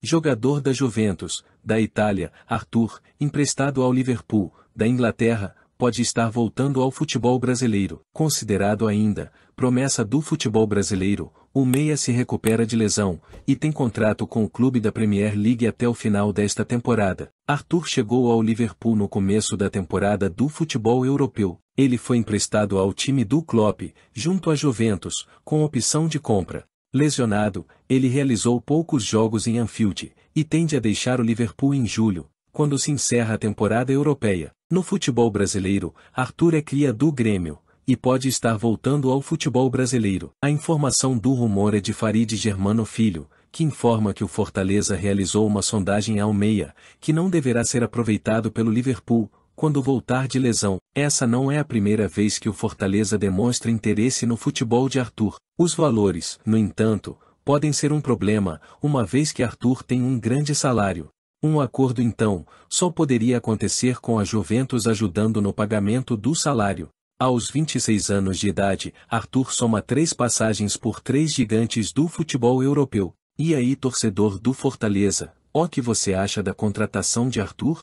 Jogador da Juventus, da Itália, Arthur, emprestado ao Liverpool, da Inglaterra, pode estar voltando ao futebol brasileiro. Considerado ainda, promessa do futebol brasileiro, o Meia se recupera de lesão e tem contrato com o clube da Premier League até o final desta temporada. Arthur chegou ao Liverpool no começo da temporada do futebol europeu. Ele foi emprestado ao time do Klopp, junto à Juventus, com opção de compra. Lesionado, ele realizou poucos jogos em Anfield, e tende a deixar o Liverpool em julho, quando se encerra a temporada europeia. No futebol brasileiro, Arthur é cria do Grêmio, e pode estar voltando ao futebol brasileiro. A informação do rumor é de Farid Germano Filho, que informa que o Fortaleza realizou uma sondagem ao meia, que não deverá ser aproveitado pelo Liverpool, quando voltar de lesão, essa não é a primeira vez que o Fortaleza demonstra interesse no futebol de Arthur. Os valores, no entanto, podem ser um problema, uma vez que Arthur tem um grande salário. Um acordo então, só poderia acontecer com a Juventus ajudando no pagamento do salário. Aos 26 anos de idade, Arthur soma três passagens por três gigantes do futebol europeu. E aí torcedor do Fortaleza, o que você acha da contratação de Arthur?